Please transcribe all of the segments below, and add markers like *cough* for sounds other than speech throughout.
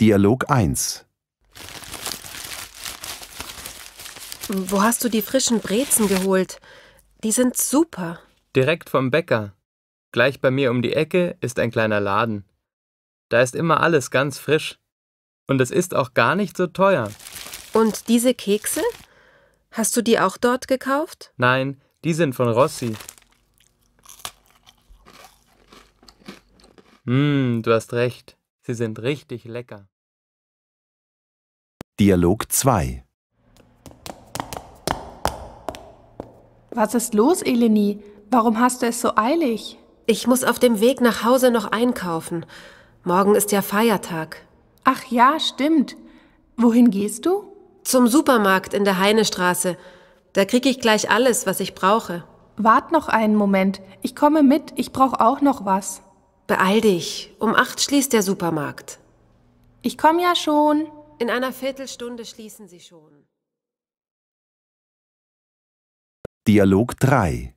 Dialog 1 Wo hast du die frischen Brezen geholt? Die sind super. Direkt vom Bäcker. Gleich bei mir um die Ecke ist ein kleiner Laden. Da ist immer alles ganz frisch. Und es ist auch gar nicht so teuer. Und diese Kekse? Hast du die auch dort gekauft? Nein, die sind von Rossi. Hm, du hast recht. Sie sind richtig lecker. Dialog 2 Was ist los, Eleni? Warum hast du es so eilig? Ich muss auf dem Weg nach Hause noch einkaufen. Morgen ist ja Feiertag. Ach ja, stimmt. Wohin gehst du? Zum Supermarkt in der Heinestraße. Da kriege ich gleich alles, was ich brauche. Wart noch einen Moment. Ich komme mit. Ich brauche auch noch was. Beeil dich. Um acht schließt der Supermarkt. Ich komme ja schon. In einer Viertelstunde schließen Sie schon. Dialog 3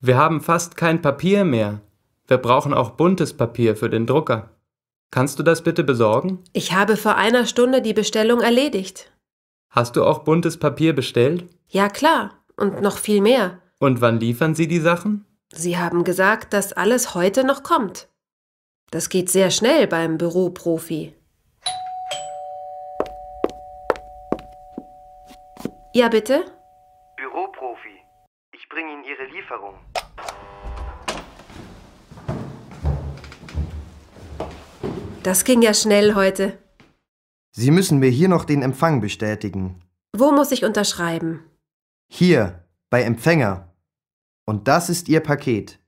Wir haben fast kein Papier mehr. Wir brauchen auch buntes Papier für den Drucker. Kannst du das bitte besorgen? Ich habe vor einer Stunde die Bestellung erledigt. Hast du auch buntes Papier bestellt? Ja klar, und noch viel mehr. Und wann liefern Sie die Sachen? Sie haben gesagt, dass alles heute noch kommt. Das geht sehr schnell beim Büroprofi. Ja, bitte? Büroprofi. Ich bringe Ihnen Ihre Lieferung. Das ging ja schnell heute. Sie müssen mir hier noch den Empfang bestätigen. Wo muss ich unterschreiben? Hier, bei Empfänger. Und das ist Ihr Paket.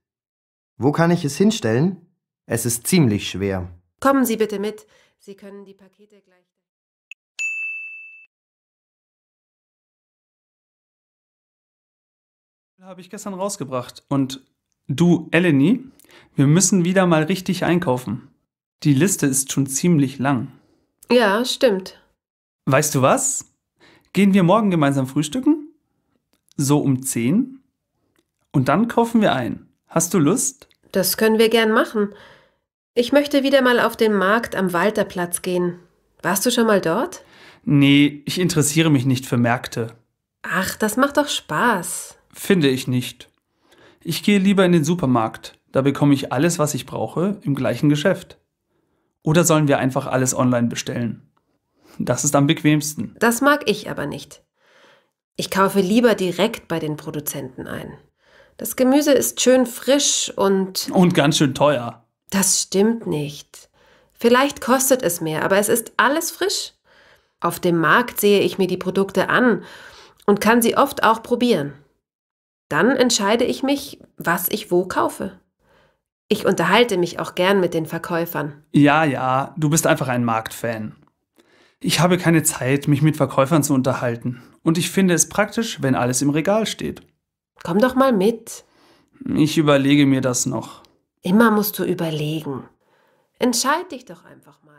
Wo kann ich es hinstellen? Es ist ziemlich schwer. Kommen Sie bitte mit. Sie können die Pakete gleich. Habe ich gestern rausgebracht. Und du, Eleni, wir müssen wieder mal richtig einkaufen. Die Liste ist schon ziemlich lang. Ja, stimmt. Weißt du was? Gehen wir morgen gemeinsam frühstücken? So um 10? Und dann kaufen wir ein. Hast du Lust? Das können wir gern machen. Ich möchte wieder mal auf den Markt am Walterplatz gehen. Warst du schon mal dort? Nee, ich interessiere mich nicht für Märkte. Ach, das macht doch Spaß. Finde ich nicht. Ich gehe lieber in den Supermarkt, da bekomme ich alles, was ich brauche, im gleichen Geschäft. Oder sollen wir einfach alles online bestellen? Das ist am bequemsten. Das mag ich aber nicht. Ich kaufe lieber direkt bei den Produzenten ein. Das Gemüse ist schön frisch und... Und ganz schön teuer. Das stimmt nicht. Vielleicht kostet es mehr, aber es ist alles frisch. Auf dem Markt sehe ich mir die Produkte an und kann sie oft auch probieren. Dann entscheide ich mich, was ich wo kaufe. Ich unterhalte mich auch gern mit den Verkäufern. Ja, ja, du bist einfach ein Marktfan. Ich habe keine Zeit, mich mit Verkäufern zu unterhalten. Und ich finde es praktisch, wenn alles im Regal steht. Komm doch mal mit. Ich überlege mir das noch. Immer musst du überlegen. Entscheid dich doch einfach mal.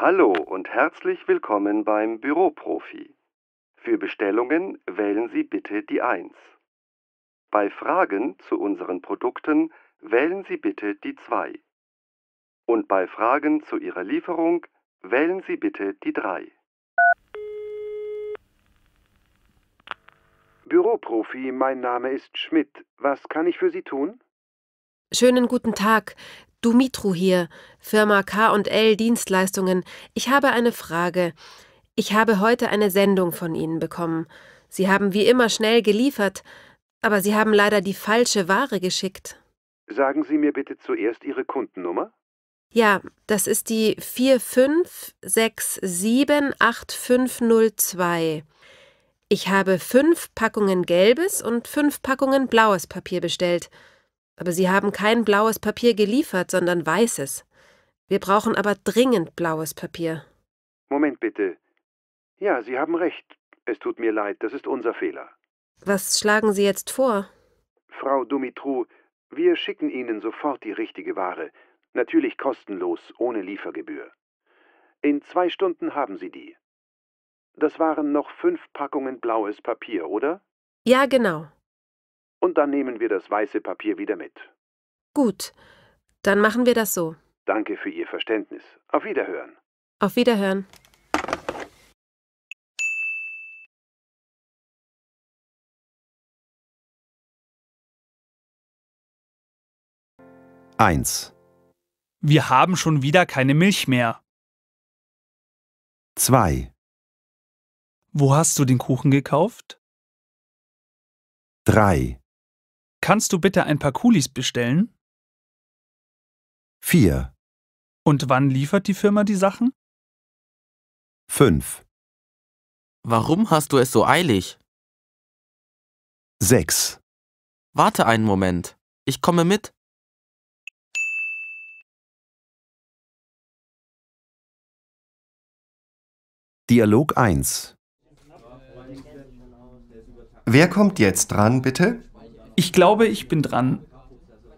Hallo und herzlich willkommen beim Büroprofi. Für Bestellungen wählen Sie bitte die 1. Bei Fragen zu unseren Produkten wählen Sie bitte die 2. Und bei Fragen zu Ihrer Lieferung wählen Sie bitte die 3. Büroprofi, mein Name ist Schmidt. Was kann ich für Sie tun? Schönen guten Tag. Dumitru hier, Firma KL Dienstleistungen. Ich habe eine Frage. Ich habe heute eine Sendung von Ihnen bekommen. Sie haben wie immer schnell geliefert, aber Sie haben leider die falsche Ware geschickt. Sagen Sie mir bitte zuerst Ihre Kundennummer? Ja, das ist die 45678502. Ich habe fünf Packungen gelbes und fünf Packungen blaues Papier bestellt. Aber Sie haben kein blaues Papier geliefert, sondern weißes. Wir brauchen aber dringend blaues Papier. Moment bitte. Ja, Sie haben recht. Es tut mir leid, das ist unser Fehler. Was schlagen Sie jetzt vor? Frau Dumitru, wir schicken Ihnen sofort die richtige Ware. Natürlich kostenlos, ohne Liefergebühr. In zwei Stunden haben Sie die. Das waren noch fünf Packungen blaues Papier, oder? Ja, genau. Und dann nehmen wir das weiße Papier wieder mit. Gut, dann machen wir das so. Danke für Ihr Verständnis. Auf Wiederhören. Auf Wiederhören. Eins. Wir haben schon wieder keine Milch mehr. Zwei. Wo hast du den Kuchen gekauft? Drei. Kannst du bitte ein paar Kulis bestellen? 4. Und wann liefert die Firma die Sachen? 5. Warum hast du es so eilig? 6. Warte einen Moment. Ich komme mit. Dialog 1 Wer kommt jetzt dran, bitte? Ich glaube, ich bin dran.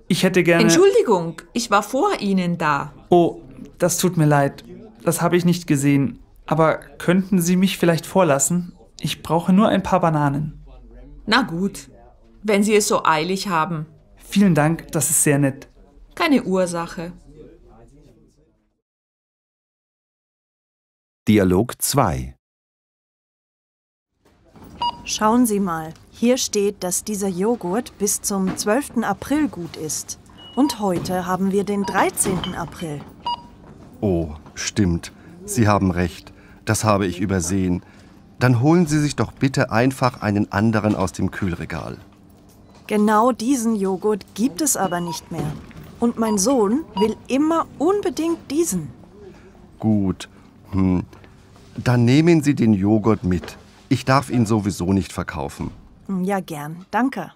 Ich hätte gerne. Entschuldigung, ich war vor Ihnen da. Oh, das tut mir leid. Das habe ich nicht gesehen. Aber könnten Sie mich vielleicht vorlassen? Ich brauche nur ein paar Bananen. Na gut, wenn Sie es so eilig haben. Vielen Dank, das ist sehr nett. Keine Ursache. Dialog 2 Schauen Sie mal, hier steht, dass dieser Joghurt bis zum 12. April gut ist. Und heute haben wir den 13. April. Oh, stimmt. Sie haben recht. Das habe ich übersehen. Dann holen Sie sich doch bitte einfach einen anderen aus dem Kühlregal. Genau diesen Joghurt gibt es aber nicht mehr. Und mein Sohn will immer unbedingt diesen. Gut. Hm. Dann nehmen Sie den Joghurt mit. Ich darf ihn sowieso nicht verkaufen. Hm, ja, gern. Danke.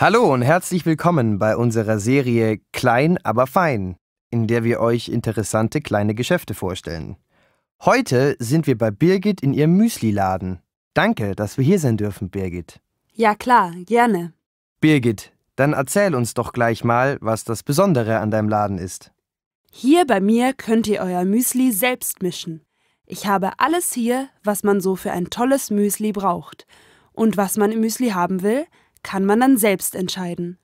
Hallo und herzlich willkommen bei unserer Serie Klein aber fein, in der wir euch interessante kleine Geschäfte vorstellen. Heute sind wir bei Birgit in ihrem Müsli-Laden. Danke, dass wir hier sein dürfen, Birgit. Ja klar, gerne. Birgit, dann erzähl uns doch gleich mal, was das Besondere an deinem Laden ist. Hier bei mir könnt ihr euer Müsli selbst mischen. Ich habe alles hier, was man so für ein tolles Müsli braucht. Und was man im Müsli haben will, kann man dann selbst entscheiden.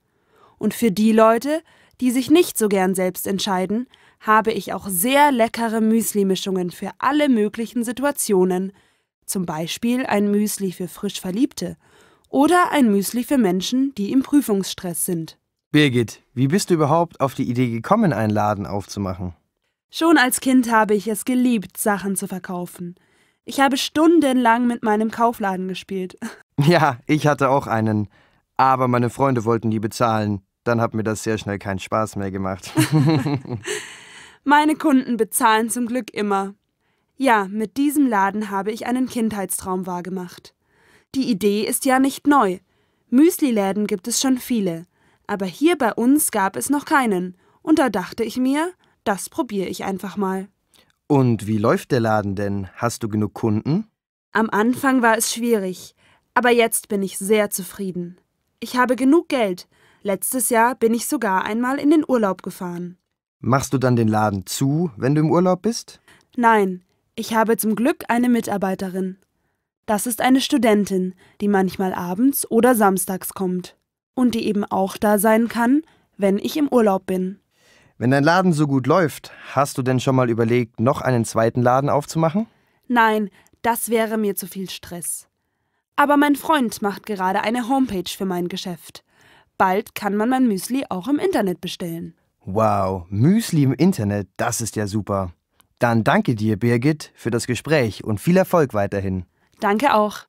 Und für die Leute, die sich nicht so gern selbst entscheiden, habe ich auch sehr leckere Müsli-Mischungen für alle möglichen Situationen. Zum Beispiel ein Müsli für frisch Verliebte oder ein Müsli für Menschen, die im Prüfungsstress sind. Birgit, wie bist du überhaupt auf die Idee gekommen, einen Laden aufzumachen? Schon als Kind habe ich es geliebt, Sachen zu verkaufen. Ich habe stundenlang mit meinem Kaufladen gespielt. *laughs* Ja, ich hatte auch einen. Aber meine Freunde wollten die bezahlen. Dann hat mir das sehr schnell keinen Spaß mehr gemacht. *laughs* meine Kunden bezahlen zum Glück immer. Ja, mit diesem Laden habe ich einen Kindheitstraum wahrgemacht. Die Idee ist ja nicht neu. Müsliläden gibt es schon viele. Aber hier bei uns gab es noch keinen. Und da dachte ich mir, das probiere ich einfach mal. Und wie läuft der Laden denn? Hast du genug Kunden? Am Anfang war es schwierig, aber jetzt bin ich sehr zufrieden. Ich habe genug Geld. Letztes Jahr bin ich sogar einmal in den Urlaub gefahren. Machst du dann den Laden zu, wenn du im Urlaub bist? Nein, ich habe zum Glück eine Mitarbeiterin das ist eine Studentin, die manchmal abends oder samstags kommt. Und die eben auch da sein kann, wenn ich im Urlaub bin. Wenn dein Laden so gut läuft, hast du denn schon mal überlegt, noch einen zweiten Laden aufzumachen? Nein, das wäre mir zu viel Stress. Aber mein Freund macht gerade eine Homepage für mein Geschäft. Bald kann man mein Müsli auch im Internet bestellen. Wow, Müsli im Internet, das ist ja super. Dann danke dir, Birgit, für das Gespräch und viel Erfolg weiterhin. Danke auch.